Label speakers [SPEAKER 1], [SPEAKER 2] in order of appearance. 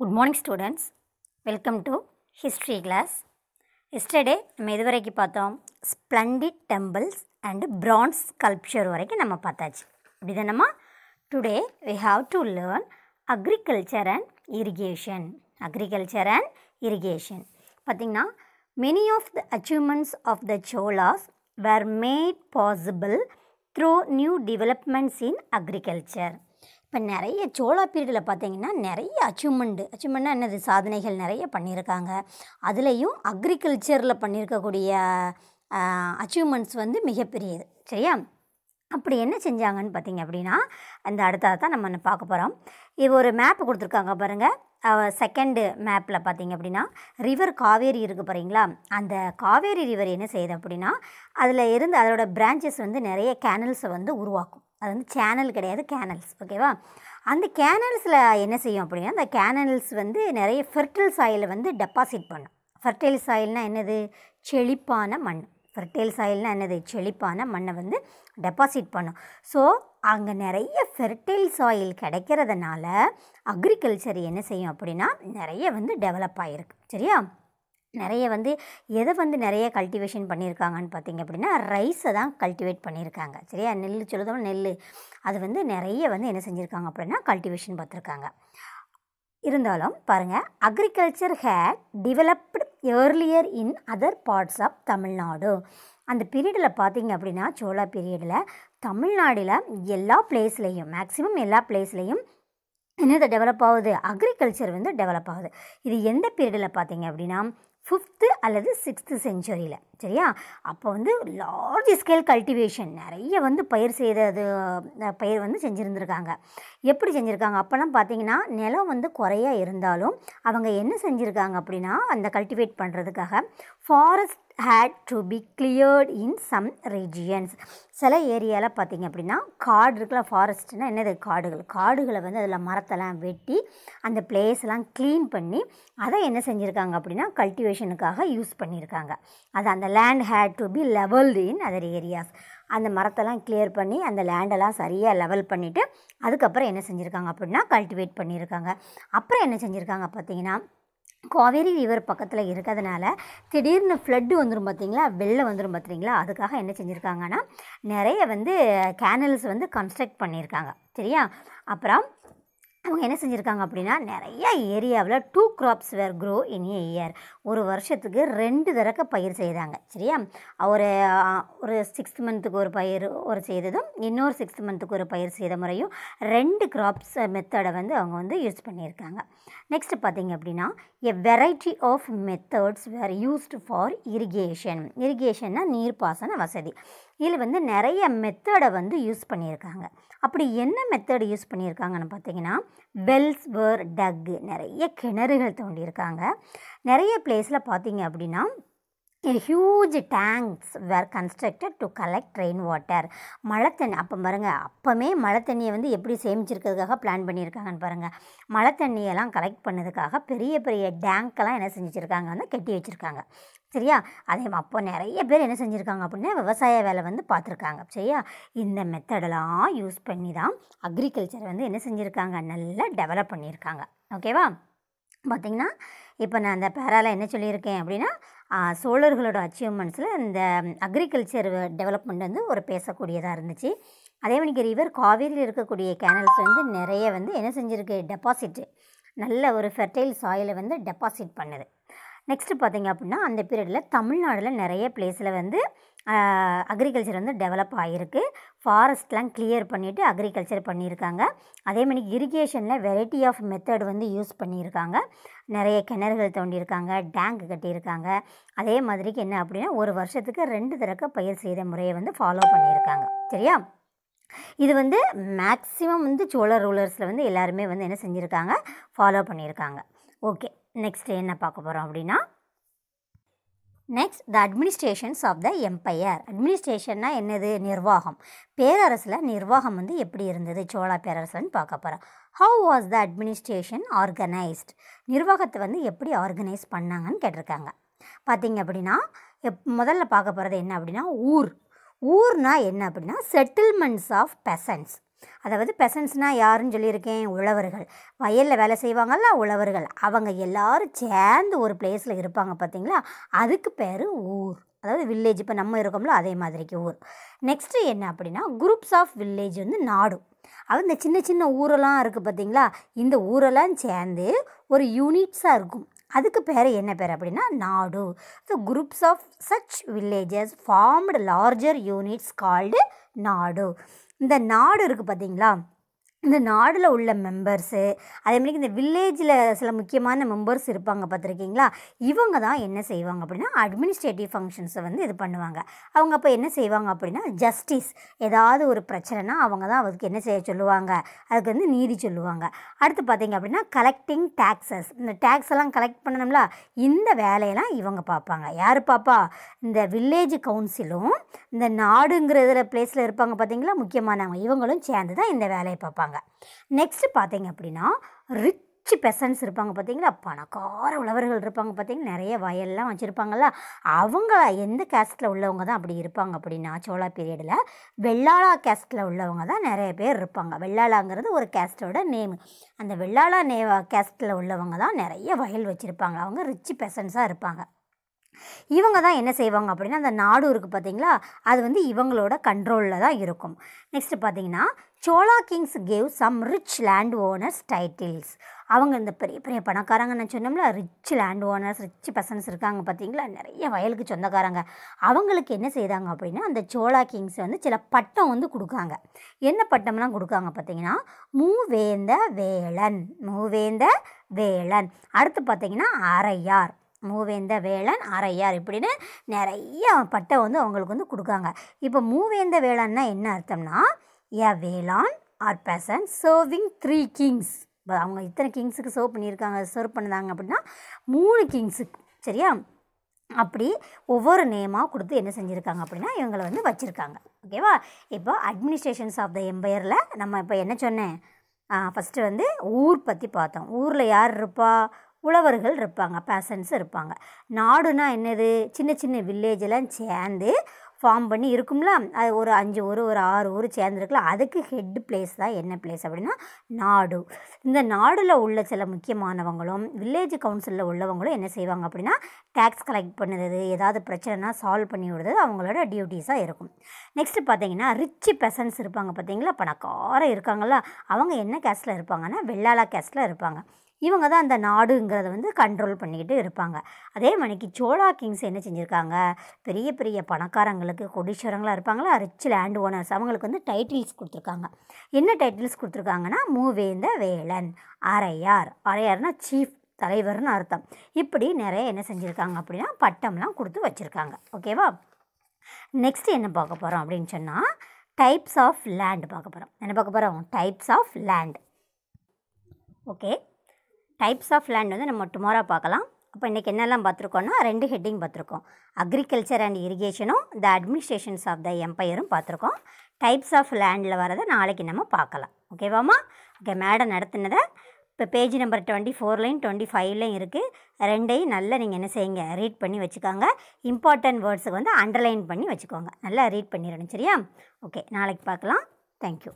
[SPEAKER 1] good morning students welcome to history class yesterday நம்ம இது வரைக்கும் பார்த்தோம் splendid temples and bronze sculpture வரைக்கும் நம்ம பார்த்தாச்சு இப்படி தானம்மா today we have to learn agriculture and irrigation agriculture and irrigation பார்த்திங்கன்னா many of the achievements of the Cholas were made possible through new developments in agriculture இப்போ நிறைய சோழா பீரியடில் பார்த்தீங்கன்னா நிறைய அச்சீவ்மெண்ட்டு அச்சீவ்மெண்ட்னா என்னது சாதனைகள் நிறைய பண்ணியிருக்காங்க அதுலேயும் அக்ரிகல்ச்சரில் பண்ணியிருக்கக்கூடிய அச்சீவ்மெண்ட்ஸ் வந்து மிகப்பெரியது சரியா அப்படி என்ன செஞ்சாங்கன்னு பார்த்தீங்க அப்படின்னா அந்த அடுத்தது தான் நம்ம பார்க்க போகிறோம் இது ஒரு மேப்பு கொடுத்துருக்காங்க பாருங்கள் செகண்டு மேப்பில் பார்த்தீங்க அப்படின்னா ரிவர் காவேரி இருக்குது பாருங்களா அந்த காவேரி ரிவர் என்ன செய்யுது அப்படின்னா அதில் இருந்து அதோடய பிரான்ச்சஸ் வந்து நிறைய கேனல்ஸை வந்து உருவாக்கும் அது வந்து சேனல் கிடையாது கேனல்ஸ் ஓகேவா அந்த கேனல்ஸில் என்ன செய்யும் அப்படின்னா அந்த கேனல்ஸ் வந்து நிறைய ஃபெர்டைல் சாயில் வந்து டெபாசிட் பண்ணும் ஃபர்டைல் சாயில்னால் என்னது செழிப்பான மண் ஃபெர்டைல் சாயில்னால் என்னது செழிப்பான மண்ணை வந்து டெபாசிட் பண்ணும் ஸோ அங்கே நிறைய ஃபெர்டைல் சாயில் கிடைக்கிறதுனால அக்ரிகல்ச்சர் என்ன செய்யும் அப்படின்னா நிறைய வந்து டெவலப் ஆகிருக்கு சரியா நிறைய வந்து எதை வந்து நிறைய கல்டிவேஷன் பண்ணியிருக்காங்கன்னு பார்த்தீங்க அப்படின்னா ரைஸை தான் கல்டிவேட் பண்ணியிருக்காங்க சரியா நெல் சொல்லுதோம் நெல் அது வந்து நிறைய வந்து என்ன செஞ்சுருக்காங்க அப்படின்னா கல்டிவேஷன் பார்த்துருக்காங்க இருந்தாலும் பாருங்கள் agriculture had developed earlier in other parts of Tamil Nadu அந்த பீரியடில் பார்த்தீங்க அப்படின்னா சோழா பீரியடில் தமிழ்நாடில் எல்லா பிளேஸ்லேயும் மேக்ஸிமம் எல்லா பிளேஸ்லேயும் என்னது டெவலப் ஆகுது அக்ரிகல்ச்சர் வந்து டெவலப் ஆகுது இது எந்த பீரியடில் பார்த்தீங்க அப்படின்னா ஃபிஃப்த்து அல்லது சிக்ஸ்த்து செஞ்சுரியில் சரியா அப்போ வந்து லார்ஜ் ஸ்கேல் கல்டிவேஷன் நிறைய வந்து பயிர் செய்தது பயிர் வந்து செஞ்சுருந்துருக்காங்க எப்படி செஞ்சுருக்காங்க அப்போல்லாம் பார்த்தீங்கன்னா நிலம் வந்து குறையாக இருந்தாலும் அவங்க என்ன செஞ்சுருக்காங்க அப்படின்னா அந்த கல்டிவேட் பண்ணுறதுக்காக forest had to be cleared in some regions சில ஏரியாவில் பார்த்திங்க அப்படின்னா காடு இருக்குல்ல ஃபாரஸ்ட்னால் என்னது காடுகள் காடுகளை வந்து அதில் மரத்தெல்லாம் வெட்டி அந்த பிளேஸ்லாம் க்ளீன் பண்ணி அதை என்ன செஞ்சுருக்காங்க அப்படின்னா கல்டிவேஷனுக்காக யூஸ் பண்ணியிருக்காங்க அது அந்த land had to be levelled in other areas அந்த மரத்தெல்லாம் கிளியர் பண்ணி அந்த லேண்டெல்லாம் சரியாக லெவல் பண்ணிவிட்டு அதுக்கப்புறம் என்ன செஞ்சுருக்காங்க அப்படின்னா கல்டிவேட் பண்ணியிருக்காங்க அப்புறம் என்ன செஞ்சுருக்காங்க பார்த்தீங்கன்னா காவேரி ரிவர் பக்கத்தில் இருக்கிறதுனால திடீர்னு ஃப்ளட்டு வந்துடும் பார்த்தீங்களா வெள்ளை வந்துடும் பார்த்தீங்களா அதுக்காக என்ன செஞ்சுருக்காங்கன்னா நிறைய வந்து கேனல்ஸ் வந்து கன்ஸ்ட்ரக்ட் பண்ணியிருக்காங்க சரியா அப்புறம் அவங்க என்ன செஞ்சுருக்காங்க அப்படின்னா நிறைய ஏரியாவில் two crops were grow in a year ஒரு வருஷத்துக்கு ரெண்டு தரக்க பயிர் செய்தாங்க சரியா ஒரு ஒரு சிக்ஸ்த் மந்த்துக்கு ஒரு பயிர் ஒரு செய்ததும் இன்னொரு சிக்ஸ்த் மந்த்துக்கு ஒரு பயிர் செய்த முறையும் ரெண்டு கிராப்ஸ் மெத்தடை வந்து அவங்க வந்து யூஸ் பண்ணியிருக்காங்க நெக்ஸ்ட் பார்த்திங்க அப்படின்னா a variety of methods were used for irrigation இரிகேஷன்னா நீர்ப்பாசன வசதி இதில் வந்து நிறைய மெத்தடை வந்து யூஸ் பண்ணியிருக்காங்க அப்படி என்ன மெத்தட் யூஸ் பண்ணியிருக்காங்கன்னு பார்த்தீங்கன்னா வெல்ஸ் வேர் டக்கு நிறைய கிணறுகள் தோண்டியிருக்காங்க நிறைய பிளேஸில் பார்த்தீங்க அப்படின்னா huge tanks were constructed to collect rain water மழை தண்ணி அப்போ பாருங்கள் அப்போமே மழை தண்ணியை வந்து எப்படி சேமிச்சிருக்கிறதுக்காக பிளான் பண்ணியிருக்காங்கன்னு பாருங்கள் மழை தண்ணியெல்லாம் கலெக்ட் பண்ணதுக்காக பெரிய பெரிய டேங்க்கெல்லாம் என்ன செஞ்சுருக்காங்க வந்து கட்டி வச்சுருக்காங்க சரியா அதே அப்போ நிறைய பேர் என்ன செஞ்சுருக்காங்க அப்படின்னா விவசாய வேலை வந்து பார்த்துருக்காங்க சரியா இந்த மெத்தடெல்லாம் யூஸ் பண்ணி தான் அக்ரிகல்ச்சர் வந்து என்ன செஞ்சுருக்காங்க நல்லா டெவலப் பண்ணியிருக்காங்க ஓகேவா பார்த்திங்கன்னா இப்போ நான் அந்த பேரால என்ன சொல்லியிருக்கேன் அப்படின்னா சோழர்களோட அச்சீவ்மெண்ட்ஸில் இந்த அக்ரிகல்ச்சர் டெவலப்மெண்ட் வந்து ஒரு பேசக்கூடியதாக இருந்துச்சு அதே மாதிரி ரிவர் காவேரியில் இருக்கக்கூடிய கேனல்ஸ் வந்து நிறைய வந்து என்ன செஞ்சுருக்கு டெபாசிட்டு நல்ல ஒரு ஃபெர்டைல் சாயிலை வந்து டெபாசிட் பண்ணுது நெக்ஸ்ட்டு பார்த்திங்க அப்படின்னா அந்த பீரியடில் தமிழ்நாடில் நிறைய பிளேஸில் வந்து அக்ரிகல்ச்சர் வந்து டெவலப் ஆகிருக்கு ஃபாரஸ்ட்லாம் கிளியர் பண்ணிவிட்டு அக்ரிகல்ச்சர் பண்ணியிருக்காங்க அதேமாதிரி இரிகேஷனில் வெரைட்டி ஆஃப் மெத்தட் வந்து யூஸ் பண்ணியிருக்காங்க நிறைய கிணறுகள் தோண்டியிருக்காங்க டேங்க் கட்டியிருக்காங்க அதே மாதிரிக்கு என்ன அப்படின்னா ஒரு வருஷத்துக்கு ரெண்டு தரக்க பயிர் செய்த முறையை வந்து ஃபாலோ பண்ணியிருக்காங்க சரியா இது வந்து மேக்ஸிமம் வந்து சோழர் ரூலர்ஸில் வந்து எல்லாருமே வந்து என்ன செஞ்சுருக்காங்க ஃபாலோ பண்ணியிருக்காங்க ஓகே நெக்ஸ்ட் என்ன பார்க்க போகிறோம் அப்படின்னா next the administrations of the empire அட்மினிஸ்ட்ரேஷன்னா என்னது நிர்வாகம் பேரரசில் நிர்வாகம் வந்து எப்படி இருந்தது சோழா பேரரசுன்னு பார்க்க போகிறோம் how was the administration organised நிர்வாகத்தை வந்து எப்படி ஆர்கனைஸ் பண்ணாங்கன்னு கேட்டிருக்காங்க பார்த்திங்க அப்படின்னா எப் முதல்ல பார்க்க போகிறது என்ன அப்படின்னா ஊர் ஊர்னால் என்ன அப்படின்னா செட்டில்மெண்ட்ஸ் ஆஃப் பெசன்ஸ் அதாவது பெசன்ஸ்னால் யாருன்னு சொல்லியிருக்கேன் உழவர்கள் வயலில் வேலை செய்வாங்கல்ல உழவர்கள் அவங்க எல்லோரும் சேர்ந்து ஒரு பிளேஸில் இருப்பாங்க பார்த்தீங்களா அதுக்கு பேர் ஊர் அதாவது வில்லேஜ் இப்போ நம்ம இருக்கோம்ல அதே மாதிரிக்கு ஊர் நெக்ஸ்ட்டு என்ன அப்படின்னா குரூப்ஸ் ஆஃப் வில்லேஜ் வந்து நாடு அது இந்த சின்ன சின்ன ஊரெல்லாம் இருக்குது பார்த்தீங்களா இந்த ஊரெல்லாம் சேர்ந்து ஒரு யூனிட்ஸாக இருக்கும் அதுக்கு பேர் என்ன பேர் அப்படின்னா நாடு so groups of such villages formed larger units called nadu இந்த நாடு இருக்குது பார்த்தீங்களா இந்த நாடில் உள்ள மெம்பர்ஸு அதேமாதிரி இந்த வில்லேஜில் சில முக்கியமான மெம்பர்ஸ் இருப்பாங்க பார்த்துருக்கீங்களா இவங்க தான் என்ன செய்வாங்க அப்படின்னா அட்மினிஸ்ட்ரேட்டிவ் ஃபங்க்ஷன்ஸை வந்து இது பண்ணுவாங்க அவங்க அப்போ என்ன செய்வாங்க அப்படின்னா ஜஸ்டிஸ் ஏதாவது ஒரு பிரச்சனைனா அவங்க தான் அதுக்கு என்ன செய்ய சொல்லுவாங்க அதுக்கு வந்து நீதி சொல்லுவாங்க அடுத்து பார்த்தீங்க அப்படின்னா கலெக்டிங் டேக்ஸஸ் இந்த டேக்ஸ் எல்லாம் கலெக்ட் பண்ணணும்ல இந்த வேலையெல்லாம் இவங்க பார்ப்பாங்க யார் பார்ப்பா இந்த வில்லேஜ் கவுன்சிலும் இந்த நாடுங்கிற பிளேஸில் இருப்பாங்க பார்த்தீங்களா முக்கியமானவங்க இவங்களும் சேர்ந்து தான் இந்த வேலையை பார்ப்பாங்க இருப்பாங்க நெக்ஸ்ட்டு பார்த்தீங்க அப்படின்னா ரிச் ரிச் பெசன்ஸ் இருப்பாங்க பார்த்தீங்களா பணக்கார உழவர்கள் இருப்பாங்க பார்த்தீங்கன்னா நிறைய வயல்லாம் வச்சுருப்பாங்கள்ல அவங்க எந்த கேஸ்டில் உள்ளவங்க தான் அப்படி இருப்பாங்க அப்படின்னா சோழா பீரியடில் வெள்ளாளா கேஸ்ட்டில் உள்ளவங்க தான் நிறைய பேர் இருப்பாங்க வெள்ளாளாங்கிறது ஒரு கேஸ்ட்டோட நேம் அந்த வெள்ளாளா நே கேஸ்டில் உள்ளவங்க தான் நிறைய வயல் வச்சுருப்பாங்க அவங்க ரிச் பெசன்ஸாக இருப்பாங்க இவங்க தான் என்ன செய்வாங்க அப்படின்னா அந்த நாடு இருக்குது பார்த்தீங்களா அது வந்து இவங்களோட கண்ட்ரோலில் தான் இருக்கும் நெக்ஸ்ட்டு பார்த்தீங்கன்னா Chola kings gave some rich land owners titles அவங்க இந்த பெரிய பெரிய பணக்காரங்க நான் சொன்னோம்ல rich land owners rich persons இருக்காங்க பார்த்தீங்களா நிறைய வயலுக்கு சொந்தக்காரங்க அவங்களுக்கு என்ன செய்தாங்க அப்படின்னா அந்த சோலா கிங்ஸ் வந்து சில பட்டம் வந்து கொடுக்காங்க என்ன பட்டம்லாம் கொடுக்காங்க பார்த்தீங்கன்னா மூவேந்த வேளன் மூவேந்த வேளன் அடுத்து பார்த்தீங்கன்னா அரையார் மூவேந்த வேளன் அரையார் இப்படின்னு நிறைய பட்டம் வந்து அவங்களுக்கு வந்து கொடுக்காங்க இப்போ மூவேந்த வேளன்னா என்ன அர்த்தம்னா ஏ வேளாண் or person serving three kings இப்போ அவங்க இத்தனை கிங்ஸுக்கு சர்வ் பண்ணியிருக்காங்க சர்வ் பண்ணுதாங்க அப்படின்னா மூணு கிங்ஸுக்கு சரியா அப்படி ஒவ்வொரு நேமாக கொடுத்து என்ன செஞ்சுருக்காங்க அப்படின்னா இவங்களை வந்து வச்சுருக்காங்க ஓகேவா இப்போ அட்மினிஸ்ட்ரேஷன்ஸ் ஆஃப் த எம்பையரில் நம்ம இப்போ என்ன சொன்னேன் ஃபஸ்ட்டு வந்து ஊர் பற்றி பார்த்தோம் ஊரில் யார் இருப்பா உழவர்கள் இருப்பாங்க பேசன்ஸ் இருப்பாங்க நாடுனா என்னது சின்ன சின்ன வில்லேஜெல்லாம் சேர்ந்து ஃபார்ம் பண்ணி இருக்கும்ல அது ஒரு அஞ்சு ஊர் ஒரு ஆறு ஊர் சேர்ந்துருக்குல்ல அதுக்கு ஹெட் பிளேஸ் தான் என்ன பிளேஸ் அப்படின்னா நாடு இந்த நாடில் உள்ள சில முக்கியமானவங்களும் வில்லேஜ் கவுன்சிலில் உள்ளவங்களும் என்ன செய்வாங்க அப்படின்னா டேக்ஸ் கலெக்ட் பண்ணுறது ஏதாவது பிரச்சனைனா சால்வ் பண்ணி விடுறது அவங்களோட டியூட்டிஸாக இருக்கும் நெக்ஸ்ட்டு பார்த்தீங்கன்னா ரிச் பெசன்ஸ் இருப்பாங்க பார்த்தீங்களா பணக்காரம் இருக்காங்களா அவங்க என்ன கேஸ்ட்டில் இருப்பாங்கன்னா வெள்ளாளா கேஸ்ட்டில் இருப்பாங்க இவங்க தான் அந்த நாடுங்கிறத வந்து கண்ட்ரோல் பண்ணிக்கிட்டு இருப்பாங்க அதே மணிக்கு சோழா கிங்ஸ் என்ன செஞ்சுருக்காங்க பெரிய பெரிய பணக்காரங்களுக்கு கொடிஸ்வரங்களாக இருப்பாங்களா ரிச் லேண்ட் ஓனர்ஸ் அவங்களுக்கு வந்து டைட்டில்ஸ் கொடுத்துருக்காங்க என்ன டைட்டில்ஸ் கொடுத்துருக்காங்கன்னா மூவேந்த வேலன் அரையார் அரையார்னா சீஃப் தலைவர்னு அர்த்தம் இப்படி நிறைய என்ன செஞ்சுருக்காங்க அப்படின்னா பட்டம்லாம் கொடுத்து வச்சுருக்காங்க ஓகேவா நெக்ஸ்ட் என்ன பார்க்க போகிறோம் அப்படின்னு சொன்னால் டைப்ஸ் ஆஃப் லேண்ட் பார்க்க போகிறோம் என்ன பார்க்க போகிறோம் types of land okay types of land வந்து நம்ம டுமாரோ பார்க்கலாம் அப்போ இன்றைக்கி என்னெல்லாம் பார்த்துருக்கோன்னா ரெண்டு ஹெட்டிங் பார்த்துருக்கோம் அக்ரிகல்ச்சர் அண்ட் இரிகேஷனும் த அட்மினிஸ்ட்ரேஷன்ஸ் ஆஃப் த எம்பையரும் பார்த்துருக்கோம் டைப்ஸ் ஆஃப் லேண்டில் வரதை நாளைக்கு நம்ம பார்க்கலாம் ஓகேவாம்மா ஓகே மேடம் நடத்தினதை இப்போ பேஜ் நம்பர் டுவெண்ட்டி ஃபோர்லேயும் டுவெண்ட்டி ஃபைவ்லையும் இருக்குது ரெண்டையும் நல்லா நீங்கள் என்ன செய்யுங்க ரீட் பண்ணி வச்சுக்கோங்க இம்பார்ட்டன்ட் வேர்ட்ஸுக்கு வந்து அண்டர்லைன் பண்ணி வச்சுக்கோங்க நல்லா ரீட் பண்ணிடணும் சரியா ஓகே நாளைக்கு பார்க்கலாம் தேங்க்யூ